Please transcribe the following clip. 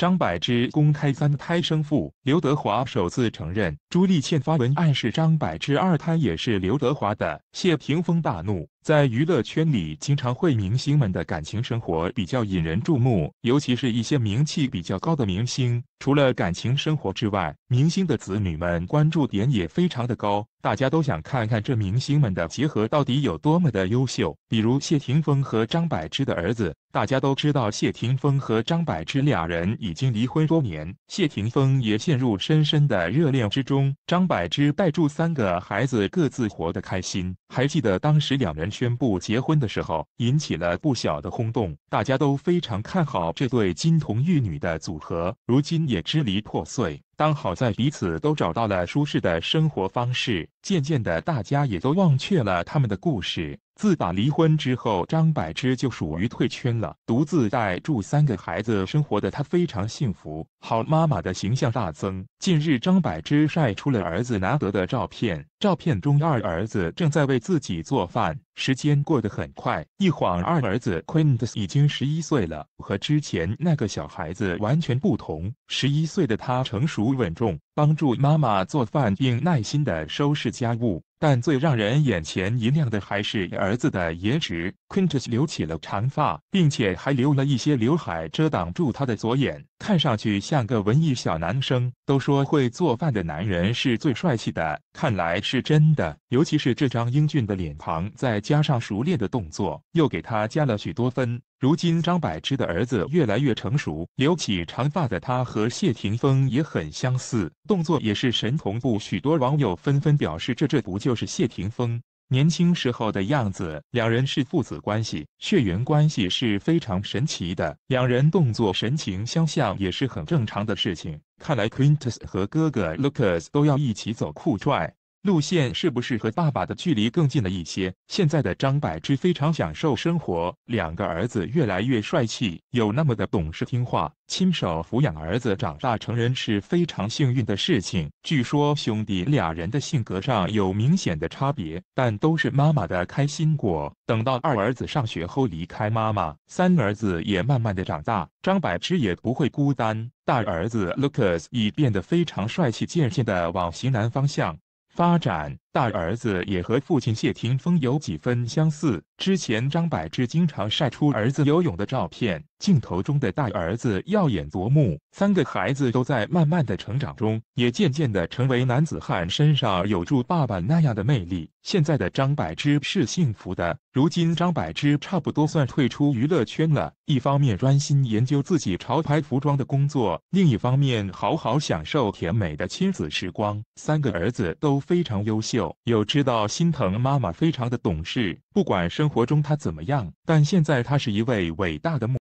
张柏芝公开三胎生父，刘德华首次承认；朱丽倩发文暗示张柏芝二胎也是刘德华的，谢霆锋大怒。在娱乐圈里，经常会明星们的感情生活比较引人注目，尤其是一些名气比较高的明星。除了感情生活之外，明星的子女们关注点也非常的高，大家都想看看这明星们的结合到底有多么的优秀。比如谢霆锋和张柏芝的儿子，大家都知道谢霆锋和张柏芝俩人已经离婚多年，谢霆锋也陷入深深的热恋之中，张柏芝带住三个孩子各自活得开心。还记得当时两人。宣布结婚的时候，引起了不小的轰动，大家都非常看好这对金童玉女的组合，如今也支离破碎。当好在彼此都找到了舒适的生活方式，渐渐的大家也都忘却了他们的故事。自打离婚之后，张柏芝就属于退圈了，独自带住三个孩子生活的她非常幸福，好妈妈的形象大增。近日，张柏芝晒出了儿子难得的照片，照片中二儿子正在为自己做饭。时间过得很快，一晃二儿子 q u e n t 已经十一岁了，和之前那个小孩子完全不同。十一岁的他成熟。稳重。帮助妈妈做饭并耐心的收拾家务，但最让人眼前一亮的还是儿子的颜值。Quintus 留起了长发，并且还留了一些刘海遮挡住他的左眼，看上去像个文艺小男生。都说会做饭的男人是最帅气的，看来是真的。尤其是这张英俊的脸庞，再加上熟练的动作，又给他加了许多分。如今张柏芝的儿子越来越成熟，留起长发的他和谢霆锋也很相似。动作也是神同步，许多网友纷纷表示：这这不就是谢霆锋年轻时候的样子？两人是父子关系，血缘关系是非常神奇的，两人动作神情相像也是很正常的事情。看来 Quintus 和哥哥 Lucas 都要一起走酷拽。路线是不是和爸爸的距离更近了一些？现在的张柏芝非常享受生活，两个儿子越来越帅气，有那么的懂事听话。亲手抚养儿子长大成人是非常幸运的事情。据说兄弟俩人的性格上有明显的差别，但都是妈妈的开心果。等到二儿子上学后离开妈妈，三儿子也慢慢的长大，张柏芝也不会孤单。大儿子 Lucas 已变得非常帅气，渐渐的往型男方向。发展。大儿子也和父亲谢霆锋有几分相似。之前张柏芝经常晒出儿子游泳的照片，镜头中的大儿子耀眼夺目。三个孩子都在慢慢的成长中，也渐渐的成为男子汉，身上有住爸爸那样的魅力。现在的张柏芝是幸福的。如今张柏芝差不多算退出娱乐圈了，一方面专心研究自己潮牌服装的工作，另一方面好好享受甜美的亲子时光。三个儿子都非常优秀。有知道心疼妈妈，非常的懂事。不管生活中她怎么样，但现在她是一位伟大的母。